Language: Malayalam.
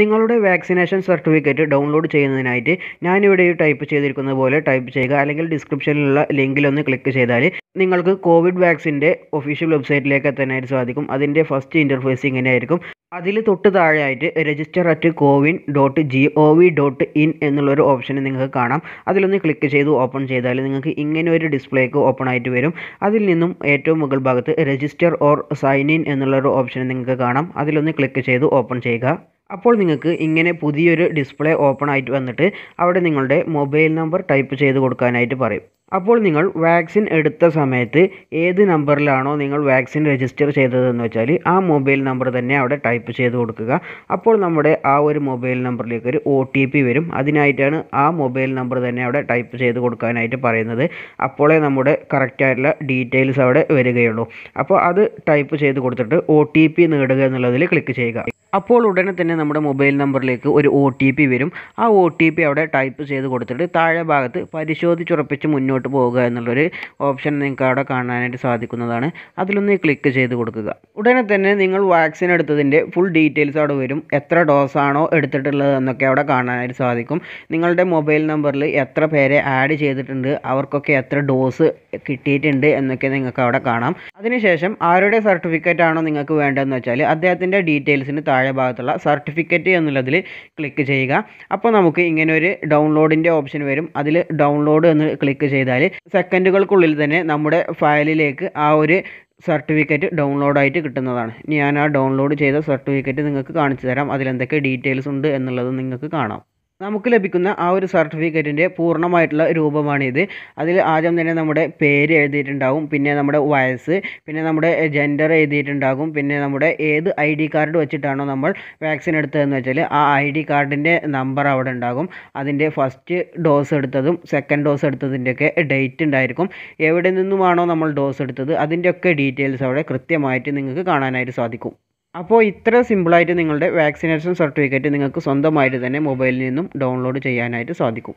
നിങ്ങളുടെ വാക്സിനേഷൻ സർട്ടിഫിക്കറ്റ് ഡൗൺലോഡ് ചെയ്യുന്നതിനായിട്ട് ഞാനിവിടെ ടൈപ്പ് ചെയ്തിരിക്കുന്ന പോലെ ടൈപ്പ് ചെയ്യുക അല്ലെങ്കിൽ ഡിസ്ക്രിപ്ഷനിലുള്ള ലിങ്കിലൊന്ന് ക്ലിക്ക് ചെയ്താൽ നിങ്ങൾക്ക് കോവിഡ് വാക്സിൻ്റെ ഒഫീഷ്യൽ വെബ്സൈറ്റിലേക്ക് എത്താനായിട്ട് സാധിക്കും അതിൻ്റെ ഫസ്റ്റ് ഇൻ്റർഫേസ് ഇങ്ങനെ ആയിരിക്കും അതിൽ തൊട്ട് താഴെയായിട്ട് register at CoWIN dot G O V dot in എന്നുള്ളൊരു ഓപ്ഷൻ നിങ്ങൾക്ക് കാണാം അതിലൊന്ന് ക്ലിക്ക് ചെയ്ത് ഓപ്പൺ ചെയ്താൽ നിങ്ങൾക്ക് ഇങ്ങനെ ഒരു ഡിസ്പ്ലേക്ക് ഓപ്പൺ ആയിട്ട് വരും അതിൽ നിന്നും ഏറ്റവും മുകൾ ഭാഗത്ത് രജിസ്റ്റർ ഓർ സൈൻ ഇൻ എന്നുള്ളൊരു ഓപ്ഷൻ നിങ്ങൾക്ക് കാണാം അതിലൊന്ന് ക്ലിക്ക് ചെയ്ത് ഓപ്പൺ ചെയ്യുക അപ്പോൾ നിങ്ങൾക്ക് ഇങ്ങനെ പുതിയൊരു ഡിസ്പ്ലേ ഓപ്പൺ ആയിട്ട് വന്നിട്ട് അവിടെ നിങ്ങളുടെ മൊബൈൽ നമ്പർ ടൈപ്പ് ചെയ്ത് കൊടുക്കാനായിട്ട് പറയും അപ്പോൾ നിങ്ങൾ വാക്സിൻ എടുത്ത സമയത്ത് ഏത് നമ്പറിലാണോ നിങ്ങൾ വാക്സിൻ രജിസ്റ്റർ ചെയ്തതെന്ന് വെച്ചാൽ ആ മൊബൈൽ നമ്പർ തന്നെ അവിടെ ടൈപ്പ് ചെയ്ത് കൊടുക്കുക അപ്പോൾ നമ്മുടെ ആ ഒരു മൊബൈൽ നമ്പറിലേക്ക് ഒരു ഒ ടി പി വരും അതിനായിട്ടാണ് ആ മൊബൈൽ നമ്പർ തന്നെ അവിടെ ടൈപ്പ് ചെയ്ത് കൊടുക്കാനായിട്ട് പറയുന്നത് അപ്പോളേ നമ്മുടെ കറക്റ്റായിട്ടുള്ള ഡീറ്റെയിൽസ് അവിടെ വരികയുള്ളൂ അപ്പോൾ അത് ടൈപ്പ് ചെയ്ത് കൊടുത്തിട്ട് ഒ ടി പി നേടുക എന്നുള്ളതിൽ ക്ലിക്ക് ചെയ്യുക അപ്പോൾ ഉടനെ തന്നെ നമ്മുടെ മൊബൈൽ നമ്പറിലേക്ക് ഒരു ഒ ടി പി വരും ആ ഒ ടി പി അവിടെ ടൈപ്പ് ചെയ്ത് കൊടുത്തിട്ട് താഴെ ഭാഗത്ത് പരിശോധിച്ചുറപ്പിച്ച് മുന്നോട്ട് പോവുക എന്നുള്ളൊരു ഓപ്ഷൻ നിങ്ങൾക്ക് അവിടെ കാണാനായിട്ട് സാധിക്കുന്നതാണ് അതിലൊന്ന് ക്ലിക്ക് ചെയ്ത് കൊടുക്കുക ഉടനെ തന്നെ നിങ്ങൾ വാക്സിൻ എടുത്തതിൻ്റെ ഫുൾ ഡീറ്റെയിൽസ് അവിടെ വരും എത്ര ഡോസാണോ എടുത്തിട്ടുള്ളത് എന്നൊക്കെ അവിടെ കാണാനായിട്ട് സാധിക്കും നിങ്ങളുടെ മൊബൈൽ നമ്പറിൽ എത്ര പേരെ ആഡ് ചെയ്തിട്ടുണ്ട് അവർക്കൊക്കെ എത്ര ഡോസ് കിട്ടിയിട്ടുണ്ട് എന്നൊക്കെ നിങ്ങൾക്ക് അവിടെ കാണാം അതിനുശേഷം ആരുടെ സർട്ടിഫിക്കറ്റ് ആണോ നിങ്ങൾക്ക് വേണ്ടതെന്ന് വെച്ചാൽ അദ്ദേഹത്തിൻ്റെ ഡീറ്റെയിൽസിന് താഴെ ഭാഗത്തുള്ള സർട്ടിഫിക്കറ്റ് എന്നുള്ളതിൽ ക്ലിക്ക് ചെയ്യുക അപ്പോൾ നമുക്ക് ഇങ്ങനെ ഒരു ഡൗൺലോഡിൻ്റെ ഓപ്ഷൻ വരും അതിൽ ഡൗൺലോഡ് എന്ന് ക്ലിക്ക് ചെയ്താൽ സെക്കൻഡുകൾക്കുള്ളിൽ തന്നെ നമ്മുടെ ഫയലിലേക്ക് ആ ഒരു സർട്ടിഫിക്കറ്റ് ഡൗൺലോഡായിട്ട് കിട്ടുന്നതാണ് ഞാൻ ആ ഡൗൺലോഡ് ചെയ്ത സർട്ടിഫിക്കറ്റ് നിങ്ങൾക്ക് കാണിച്ചു തരാം അതിലെന്തൊക്കെ ഡീറ്റെയിൽസ് ഉണ്ട് എന്നുള്ളത് നിങ്ങൾക്ക് കാണാം നമുക്ക് ലഭിക്കുന്ന ആ ഒരു സർട്ടിഫിക്കറ്റിൻ്റെ പൂർണ്ണമായിട്ടുള്ള രൂപമാണിത് അതിൽ ആദ്യം തന്നെ നമ്മുടെ പേര് എഴുതിയിട്ടുണ്ടാകും പിന്നെ നമ്മുടെ വയസ്സ് പിന്നെ നമ്മുടെ ജെൻഡർ എഴുതിയിട്ടുണ്ടാകും പിന്നെ നമ്മുടെ ഏത് ഐ ഡി കാർഡ് വെച്ചിട്ടാണോ നമ്മൾ വാക്സിൻ എടുത്തതെന്ന് വെച്ചാൽ ആ ഐ ഡി കാർഡിൻ്റെ നമ്പർ അവിടെ ഉണ്ടാകും അതിൻ്റെ ഫസ്റ്റ് ഡോസ് എടുത്തതും സെക്കൻഡ് ഡോസ് എടുത്തതിൻ്റെയൊക്കെ ഡേറ്റ് ഉണ്ടായിരിക്കും എവിടെ നിന്നുമാണോ നമ്മൾ ഡോസ് എടുത്തത് അതിൻ്റെയൊക്കെ ഡീറ്റെയിൽസ് അവിടെ കൃത്യമായിട്ട് നിങ്ങൾക്ക് കാണാനായിട്ട് സാധിക്കും അപ്പോൾ ഇത്ര സിമ്പിളായിട്ട് നിങ്ങളുടെ വാക്സിനേഷൻ സർട്ടിഫിക്കറ്റ് നിങ്ങൾക്ക് സ്വന്തമായിട്ട് തന്നെ മൊബൈലിൽ നിന്നും ഡൗൺലോഡ് ചെയ്യാനായിട്ട് സാധിക്കും